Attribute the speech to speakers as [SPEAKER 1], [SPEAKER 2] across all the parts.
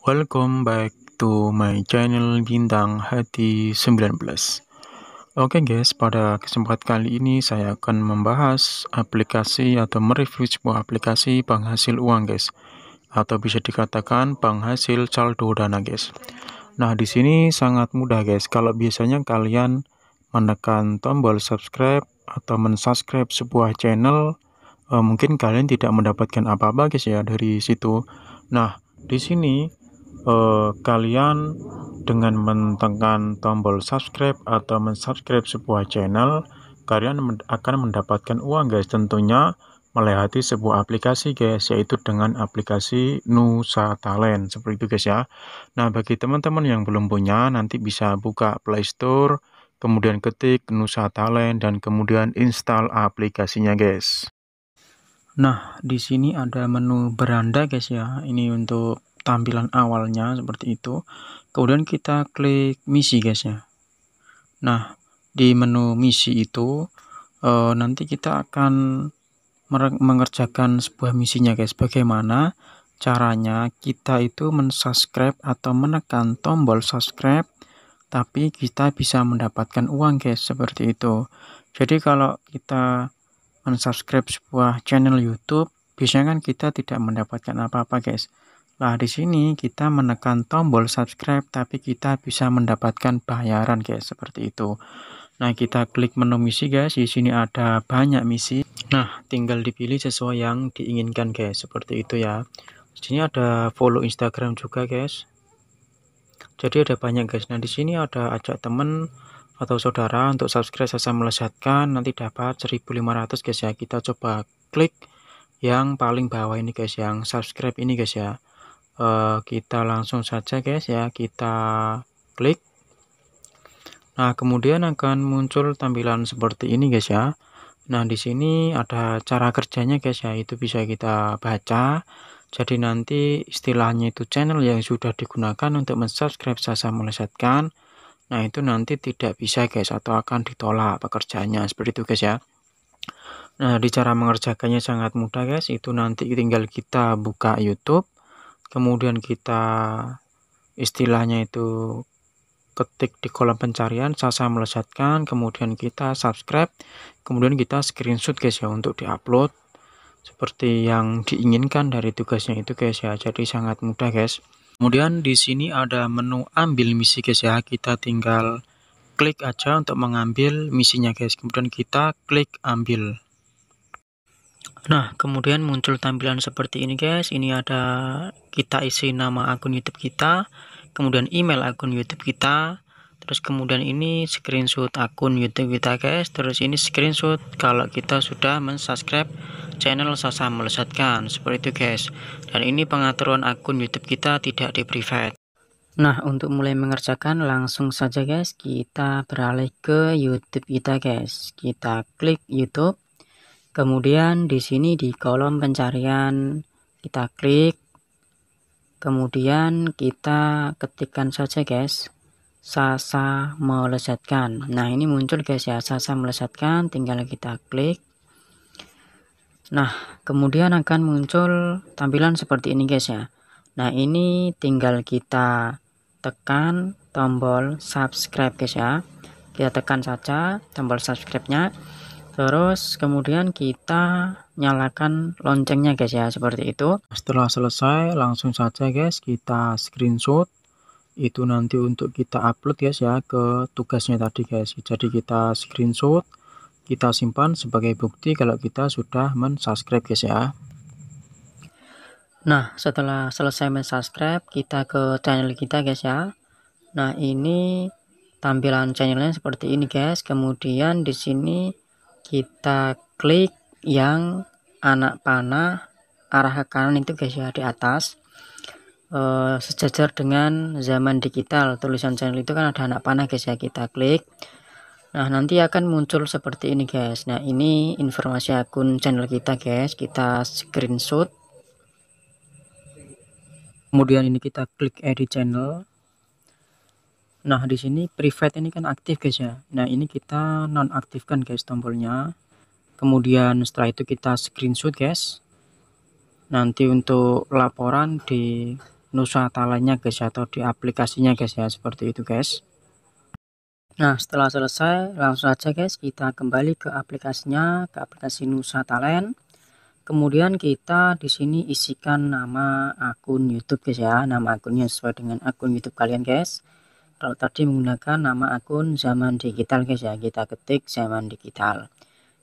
[SPEAKER 1] Welcome back to my channel Bintang Hati 19 Oke okay guys, pada kesempatan kali ini saya akan membahas aplikasi atau mereview sebuah aplikasi penghasil uang guys Atau bisa dikatakan penghasil saldo dana guys Nah di sini sangat mudah guys, kalau biasanya kalian menekan tombol subscribe atau mensubscribe sebuah channel eh, Mungkin kalian tidak mendapatkan apa-apa guys ya dari situ Nah di sini eh, kalian dengan menekan tombol subscribe atau mensubscribe sebuah channel kalian akan mendapatkan uang guys tentunya melewati sebuah aplikasi guys yaitu dengan aplikasi Nusa Talent seperti itu guys ya nah bagi teman-teman yang belum punya nanti bisa buka Play Store kemudian ketik Nusa Talent dan kemudian install aplikasinya guys nah di sini ada menu beranda guys ya ini untuk tampilan awalnya seperti itu kemudian kita klik misi guys ya nah di menu misi itu e, nanti kita akan mengerjakan sebuah misinya guys bagaimana caranya kita itu mensubscribe atau menekan tombol subscribe tapi kita bisa mendapatkan uang guys seperti itu jadi kalau kita mensubscribe sebuah channel YouTube biasanya kan kita tidak mendapatkan apa-apa guys Nah, di sini kita menekan tombol subscribe, tapi kita bisa mendapatkan bayaran, guys, seperti itu. Nah, kita klik menu misi, guys. Di sini ada banyak misi. Nah, tinggal dipilih sesuai yang diinginkan, guys, seperti itu ya. Di sini ada follow Instagram juga, guys. Jadi ada banyak, guys. Nah, di sini ada ajak temen atau saudara untuk subscribe saya melesatkan nanti dapat 1500 guys ya kita coba klik yang paling bawah ini guys yang subscribe ini guys ya Eh, kita langsung saja guys ya kita klik nah kemudian akan muncul tampilan seperti ini guys ya nah di sini ada cara kerjanya guys ya itu bisa kita baca jadi nanti istilahnya itu channel yang sudah digunakan untuk mensubscribe sasa melesatkan nah itu nanti tidak bisa guys atau akan ditolak pekerjaannya seperti itu guys ya nah di cara mengerjakannya sangat mudah guys itu nanti tinggal kita buka youtube kemudian kita istilahnya itu ketik di kolom pencarian saya melesatkan kemudian kita subscribe kemudian kita screenshot guys ya untuk diupload seperti yang diinginkan dari tugasnya itu guys ya jadi sangat mudah guys kemudian di sini ada menu ambil misi guys ya kita tinggal klik aja untuk mengambil misinya guys
[SPEAKER 2] kemudian kita
[SPEAKER 1] klik ambil
[SPEAKER 2] Nah, kemudian muncul tampilan seperti ini guys. Ini ada kita isi nama akun YouTube kita, kemudian email akun YouTube kita, terus kemudian ini screenshot akun YouTube kita guys. Terus ini screenshot kalau kita sudah mensubscribe channel Sasa Melesatkan. Seperti itu guys. Dan ini pengaturan akun YouTube kita tidak di private. Nah, untuk mulai mengerjakan langsung saja guys, kita beralih ke YouTube kita guys. Kita klik YouTube Kemudian di sini di kolom pencarian kita klik. Kemudian kita ketikkan saja guys. Sasa melesatkan. Nah, ini muncul guys ya, Sasa melesatkan, tinggal kita klik. Nah, kemudian akan muncul tampilan seperti ini guys ya. Nah, ini tinggal kita tekan tombol subscribe guys ya. Kita tekan saja tombol subscribe-nya terus kemudian kita nyalakan loncengnya guys ya seperti itu
[SPEAKER 1] setelah selesai langsung saja guys kita screenshot itu nanti untuk kita upload guys ya ke tugasnya tadi guys jadi kita screenshot kita simpan sebagai bukti kalau kita sudah mensubscribe guys ya
[SPEAKER 2] Nah, setelah selesai mensubscribe, kita ke channel kita guys ya. Nah, ini tampilan channelnya seperti ini guys. Kemudian di sini kita klik yang anak panah arah ke kanan itu guys ya di atas Uh, sejajar dengan zaman digital tulisan channel itu kan ada anak panah guys ya kita klik nah nanti akan muncul seperti ini guys nah ini informasi akun channel kita guys kita screenshot kemudian ini kita klik edit channel Nah, di sini private ini kan aktif guys ya. Nah, ini kita nonaktifkan guys tombolnya. Kemudian setelah itu kita screenshot guys. Nanti untuk laporan di nusa Talanya guys ya, atau di aplikasinya guys ya, seperti itu guys. Nah, setelah selesai langsung aja guys kita kembali ke aplikasinya, ke aplikasi Nusa Talent. Kemudian kita di sini isikan nama akun YouTube guys ya, nama akunnya sesuai dengan akun YouTube kalian guys kalau tadi menggunakan nama akun zaman digital guys ya kita ketik zaman digital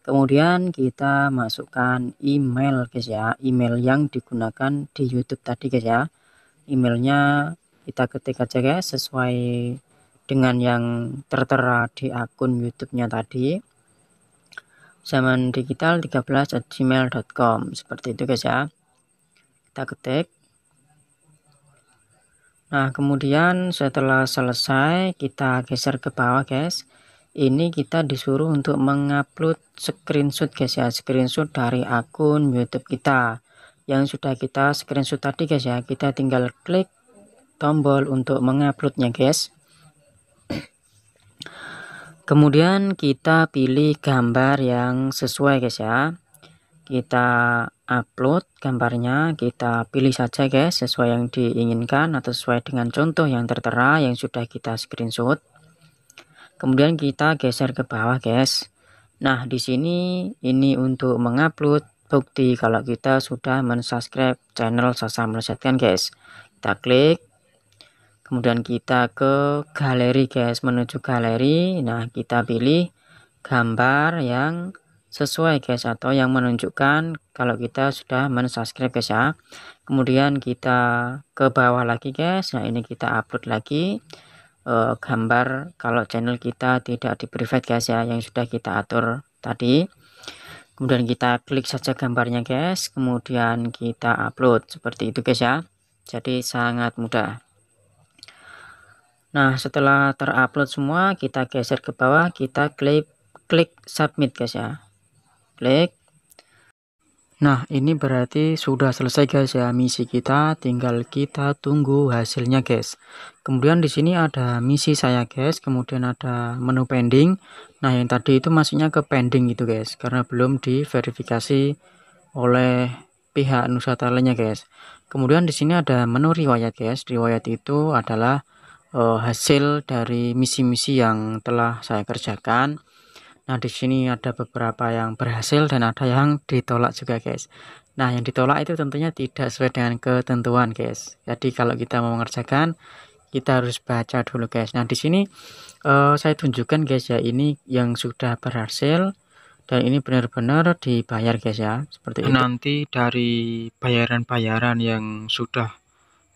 [SPEAKER 2] kemudian kita masukkan email guys ya email yang digunakan di YouTube tadi guys ya emailnya kita ketik aja guys sesuai dengan yang tertera di akun YouTube-nya tadi zaman digital 13 gmail.com seperti itu guys ya kita ketik Nah, kemudian setelah selesai, kita geser ke bawah, guys. Ini kita disuruh untuk mengupload screenshot, guys ya, screenshot dari akun YouTube kita yang sudah kita screenshot tadi, guys ya. Kita tinggal klik tombol untuk menguploadnya, guys. Kemudian kita pilih gambar yang sesuai, guys ya kita upload gambarnya kita pilih saja guys sesuai yang diinginkan atau sesuai dengan contoh yang tertera yang sudah kita screenshot kemudian kita geser ke bawah guys nah di sini ini untuk mengupload bukti kalau kita sudah mensubscribe channel Sasa melesetkan guys kita klik kemudian kita ke galeri guys menuju galeri nah kita pilih gambar yang sesuai guys atau yang menunjukkan kalau kita sudah mensubscribe guys ya kemudian kita ke bawah lagi guys nah ini kita upload lagi uh, gambar kalau channel kita tidak di private guys ya yang sudah kita atur tadi kemudian kita klik saja gambarnya guys kemudian kita upload seperti itu guys ya jadi sangat mudah nah setelah terupload semua kita geser ke bawah kita klik klik submit guys ya klik Nah, ini berarti sudah selesai guys ya misi kita, tinggal kita tunggu hasilnya guys. Kemudian di sini ada misi saya guys, kemudian ada menu pending. Nah, yang tadi itu masuknya ke pending gitu guys, karena belum diverifikasi oleh pihak Nusa Talenya guys. Kemudian di sini ada menu riwayat guys. Riwayat itu adalah uh, hasil dari misi-misi yang telah saya kerjakan Nah, di sini ada beberapa yang berhasil dan ada yang ditolak juga, guys. Nah, yang ditolak itu tentunya tidak sesuai dengan ketentuan, guys. Jadi, kalau kita mau mengerjakan, kita harus baca dulu, guys. Nah, di sini uh, saya tunjukkan, guys, ya, ini yang sudah berhasil dan ini benar-benar dibayar, guys, ya. Seperti
[SPEAKER 1] Nanti dari bayaran-bayaran yang sudah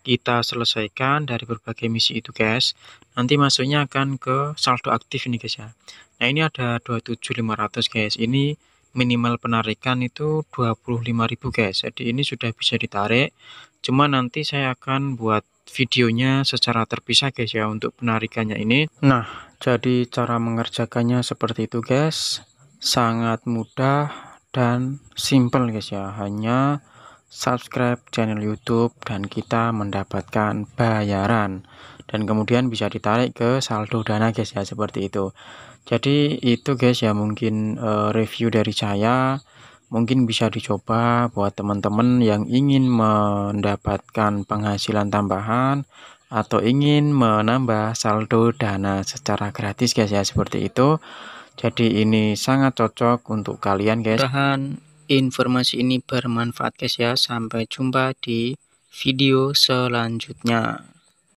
[SPEAKER 1] kita selesaikan dari berbagai misi itu guys nanti masuknya akan ke saldo aktif ini guys ya Nah ini ada 27500 guys. Ini minimal penarikan itu 25.000 guys. Jadi ini sudah bisa ditarik. Cuma nanti saya akan buat videonya secara terpisah guys ya untuk penarikannya ini. Nah, jadi cara mengerjakannya seperti itu guys. Sangat mudah dan simple guys ya. Hanya subscribe channel YouTube dan kita mendapatkan bayaran dan kemudian bisa ditarik ke saldo dana guys ya seperti itu jadi itu guys ya mungkin uh, review dari saya mungkin bisa dicoba buat teman-teman yang ingin mendapatkan penghasilan tambahan atau ingin menambah saldo dana secara gratis guys ya seperti itu jadi ini sangat cocok untuk kalian guys
[SPEAKER 2] informasi ini bermanfaat guys ya. Sampai jumpa di video selanjutnya.